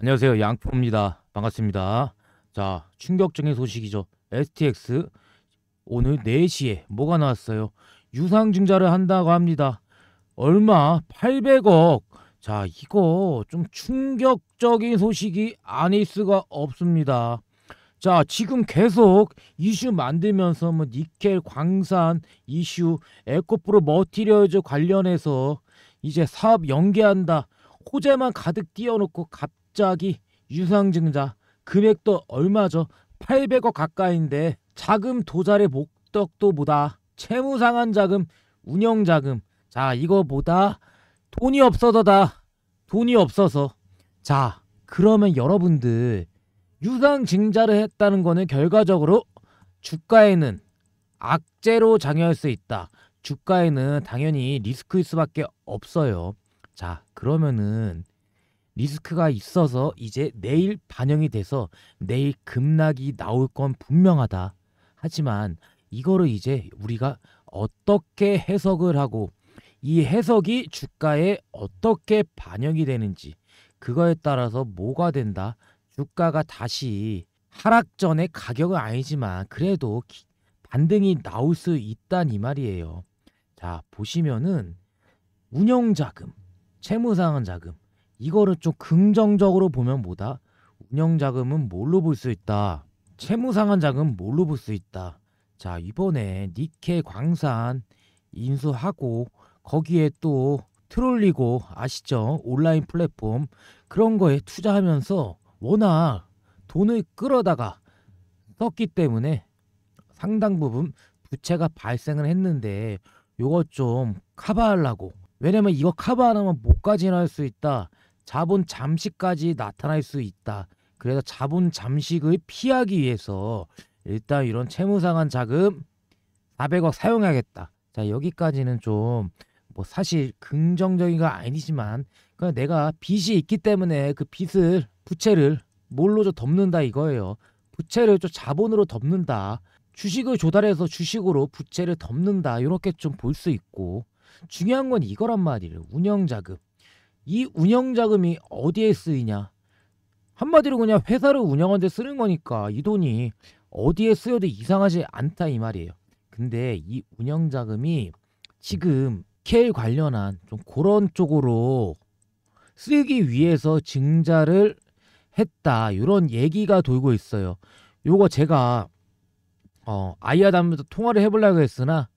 안녕하세요. 양표입니다. 반갑습니다. 자, 충격적인 소식이죠. STX 오늘 4시에 뭐가 나왔어요? 유상 증자를 한다고 합니다. 얼마? 800억. 자, 이거 좀 충격적인 소식이 아닐 수가 없습니다. 자, 지금 계속 이슈 만들면서 뭐 니켈 광산 이슈, 에코프로 머티리얼즈 관련해서 이제 사업 연계한다. 호재만 가득 띄워놓고 갑 갑자기 유상증자 금액도 얼마죠? 800억 가까이인데 자금 도자리 목적도 보다 채무상한 자금, 운영자금 자 이거보다 돈이 없어서다 돈이 없어서 자 그러면 여러분들 유상증자를 했다는 거는 결과적으로 주가에는 악재로 장용할수 있다 주가에는 당연히 리스크일 수밖에 없어요 자 그러면은 리스크가 있어서 이제 내일 반영이 돼서 내일 급락이 나올 건 분명하다. 하지만 이거를 이제 우리가 어떻게 해석을 하고 이 해석이 주가에 어떻게 반영이 되는지 그거에 따라서 뭐가 된다. 주가가 다시 하락 전에 가격은 아니지만 그래도 반등이 나올 수 있단 이 말이에요. 자 보시면은 운영자금, 채무상환자금 이거를 좀 긍정적으로 보면 뭐다? 운영 자금은 뭘로 볼 수 있다. 채무 상환 자금 뭘로 볼 수 있다. 자, 이번에 니케 광산 인수하고 거기에 또 트롤리고 아시죠? 온라인 플랫폼 그런 거에 투자하면서 워낙 돈을 끌어다가 썼기 때문에 상당 부분 부채가 발생을 했는데 요거 좀 커버하려고 왜냐면 이거 커버 하나만 못 가진할 수 있다 자본 잠식까지 나타날 수 있다. 그래서 자본 잠식을 피하기 위해서 일단 이런 채무상환 자금 400억 사용해야겠다. 자 여기까지는 좀 뭐 사실 긍정적인 건 아니지만 그냥 내가 빚이 있기 때문에 그 빚을 부채를 뭘로 좀 덮는다 이거예요. 부채를 좀 자본으로 덮는다. 주식을 조달해서 주식으로 부채를 덮는다. 이렇게 좀 볼 수 있고 중요한 건 이거란 말이에요. 운영자금. 이 운영 자금이 어디에 쓰이냐 한마디로 그냥 회사를 운영하는 데 쓰는 거니까 이 돈이 어디에 쓰여도 이상하지 않다 이 말이에요. 근데 이 운영 자금이 지금 케일 관련한 좀 그런 쪽으로 쓰기 위해서 증자를 했다 이런 얘기가 돌고 있어요. 요거 제가 어, 아이아담부터 통화를 해보려고 했으나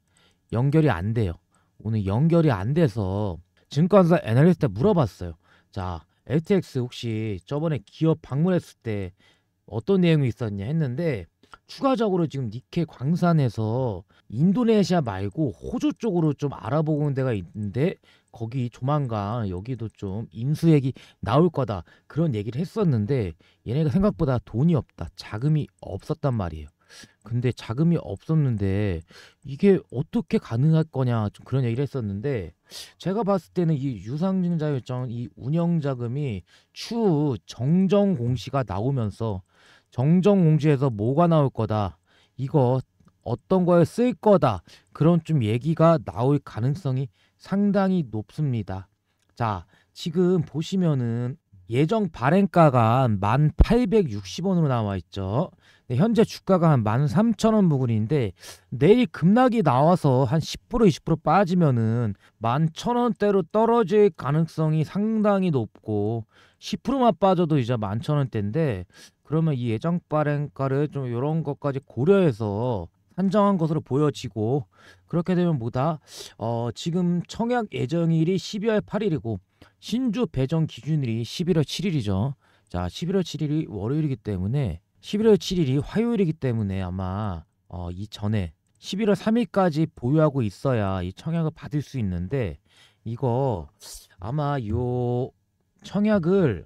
연결이 안 돼요. 오늘 연결이 안 돼서 증권사 애널리스트에 물어봤어요. 자, FTX 혹시 저번에 기업 방문했을 때 어떤 내용이 있었냐 했는데 추가적으로 지금 니케 광산에서 인도네시아 말고 호주 쪽으로 좀 알아보고 있는 데가 있는데 거기 조만간 여기도 좀 인수액이 나올 거다 그런 얘기를 했었는데 얘네가 생각보다 돈이 없다 자금이 없었단 말이에요 근데 자금이 없었는데 이게 어떻게 가능할 거냐 좀 그런 얘기를 했었는데 제가 봤을 때는 이 유상증자 결정 이 운영 자금이 추후 정정 공시가 나오면서 정정 공시에서 뭐가 나올 거다 이거 어떤 거에 쓸 거다 그런 좀 얘기가 나올 가능성이 상당히 높습니다. 자 지금 보시면은 예정 발행가가 한 1,860원으로 나와 있죠. 네, 현재 주가가 한 13,000원 부근인데 내일 급락이 나와서 한10% 20% 빠지면은 11,000원대로 떨어질 가능성이 상당히 높고 10%만 빠져도 이제 11,000원대인데 그러면 이 예정 발행가를 좀 이런 것까지 고려해서 산정한 것으로 보여지고 그렇게 되면 뭐다 어, 지금 청약 예정일이 12월 8일이고 신주 배정 기준일이 11월 7일이죠. 자, 11월 7일이 월요일이기 때문에 11월 7일이 화요일이기 때문에 아마 어, 이 전에 11월 3일까지 보유하고 있어야 이 청약을 받을 수 있는데 이거 아마 요 청약을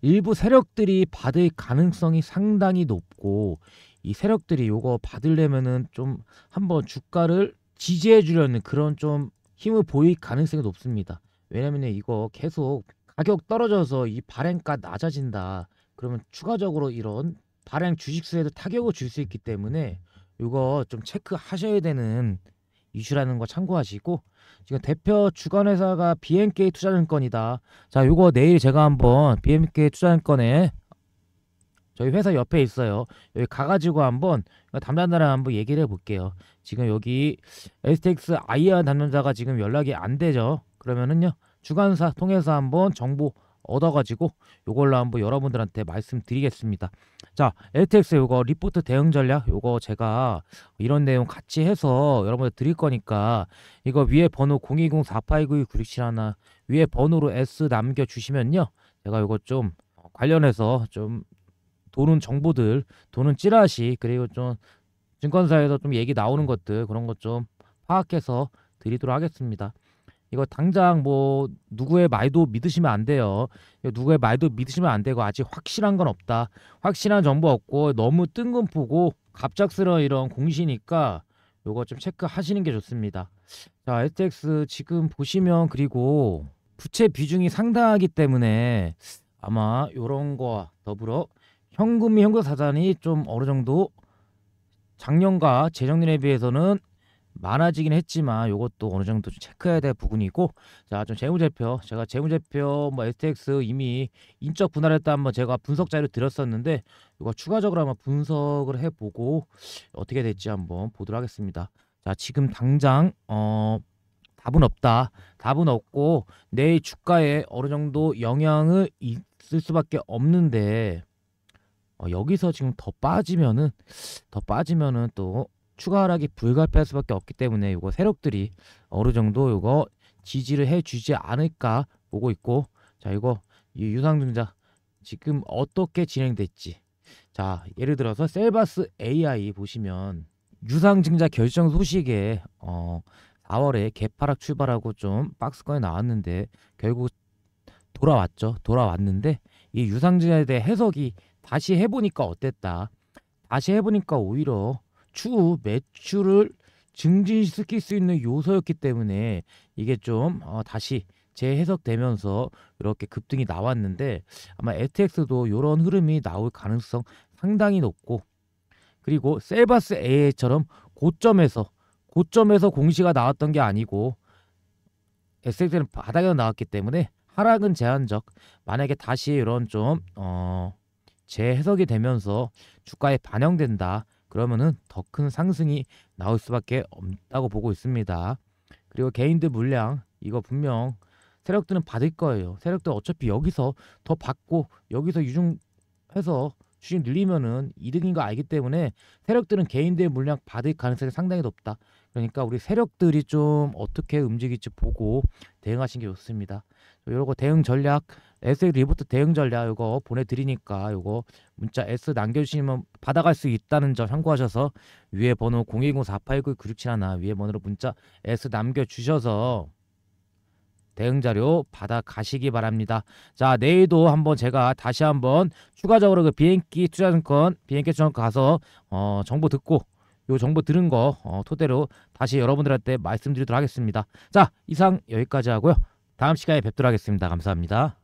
일부 세력들이 받을 가능성이 상당히 높고 이 세력들이 요거 받으려면은 좀 한번 주가를 지지해 주려는 그런 좀 힘을 보일 가능성이 높습니다. 왜냐면 이거 계속 가격 떨어져서 이 발행가 낮아진다. 그러면 추가적으로 이런 발행 주식수에도 타격을 줄 수 있기 때문에 이거 좀 체크하셔야 되는 이슈라는 거 참고하시고 지금 대표 주관회사가 BNK 투자증권이다. 자, 이거 내일 제가 한번 BNK 투자증권에 저희 회사 옆에 있어요. 여기 가가지고 한번 담당자랑 한번 얘기를 해볼게요. 지금 여기 STX IR 담당자가 지금 연락이 안 되죠. 그러면은요 주간사 통해서 한번 정보 얻어가지고 요걸로 한번 여러분들한테 말씀드리겠습니다. 자, LTX 요거 리포트 대응 전략 요거 제가 이런 내용 같이 해서 여러분들 드릴 거니까 이거 위에 번호 020-4892 967 하나 위에 번호로 S 남겨주시면요. 제가 요거 좀 관련해서 좀 도는 정보들, 도는 찌라시 그리고 좀 증권사에서 좀 얘기 나오는 것들 그런 것 좀 파악해서 드리도록 하겠습니다. 이거 당장 뭐 누구의 말도 믿으시면 안 돼요. 누구의 말도 믿으시면 안 되고 아직 확실한 건 없다. 확실한 정보 없고 너무 뜬금포고 갑작스러운 이런 공시니까 요거 좀 체크하시는 게 좋습니다. 자, STX 지금 보시면 그리고 부채 비중이 상당하기 때문에 아마 요런 거와 더불어 현금이 현금 사단이 좀 어느 정도 작년과 재정년에 비해서는 많아지긴 했지만 이것도 어느 정도 좀 체크해야 될 부분이고 자 좀 재무제표 제가 재무제표 뭐 STX 이미 인적 분할했다 한번 제가 분석 자료 드렸었는데 이거 추가적으로 한번 분석을 해보고 어떻게 될지 한번 보도록 하겠습니다 자 지금 당장 어 답은 없다 답은 없고 내일 주가에 어느 정도 영향을 있을 수밖에 없는데 어, 여기서 지금 더 빠지면은 더 빠지면은 또 추가 하락이 불가피할 수밖에 없기 때문에 이거 세력들이 어느 정도 이거 지지를 해주지 않을까 보고 있고 자 이거 이 유상증자 지금 어떻게 진행됐지 자 예를 들어서 셀바스 AI 보시면 유상증자 결정 소식에 어 4월에 개파락 출발하고 좀 박스권에 나왔는데 결국 돌아왔죠 돌아왔는데 이 유상증자에 대해 해석이 다시 해보니까 어땠다 다시 해보니까 오히려 추후 매출을 증진시킬 수 있는 요소였기 때문에 이게 좀 어, 다시 재해석되면서 이렇게 급등이 나왔는데 아마 STX도 이런 흐름이 나올 가능성 상당히 높고 그리고 셀바스 AA처럼 고점에서 고점에서 공시가 나왔던 게 아니고 SX는 바닥에서 나왔기 때문에 하락은 제한적 만약에 다시 이런 좀 어, 재해석이 되면서 주가에 반영된다 그러면은 더 큰 상승이 나올 수밖에 없다고 보고 있습니다. 그리고 개인들 물량 이거 분명 세력들은 받을 거예요. 세력들 어차피 여기서 더 받고 여기서 유중해서 주식 늘리면은 이득인 거 알기 때문에 세력들은 개인들 물량 받을 가능성이 상당히 높다. 그러니까 우리 세력들이 좀 어떻게 움직일지 보고 대응하신게 좋습니다. 이런 거 대응 전략 SX 리부트 대응 전략 이거 보내드리니까 이거 문자 S 남겨주시면 받아갈 수 있다는 점 참고하셔서 위에 번호 010-4899-9671 위에 번호로 문자 S 남겨주셔서 대응 자료 받아가시기 바랍니다. 자 내일도 한번 제가 다시 한번 추가적으로 그 비행기 투자증권 비행기 투자증권 가서 어, 정보 듣고 요 정보 들은 거 어, 토대로 다시 여러분들한테 말씀드리도록 하겠습니다. 자 이상 여기까지 하고요. 다음 시간에 뵙도록 하겠습니다. 감사합니다.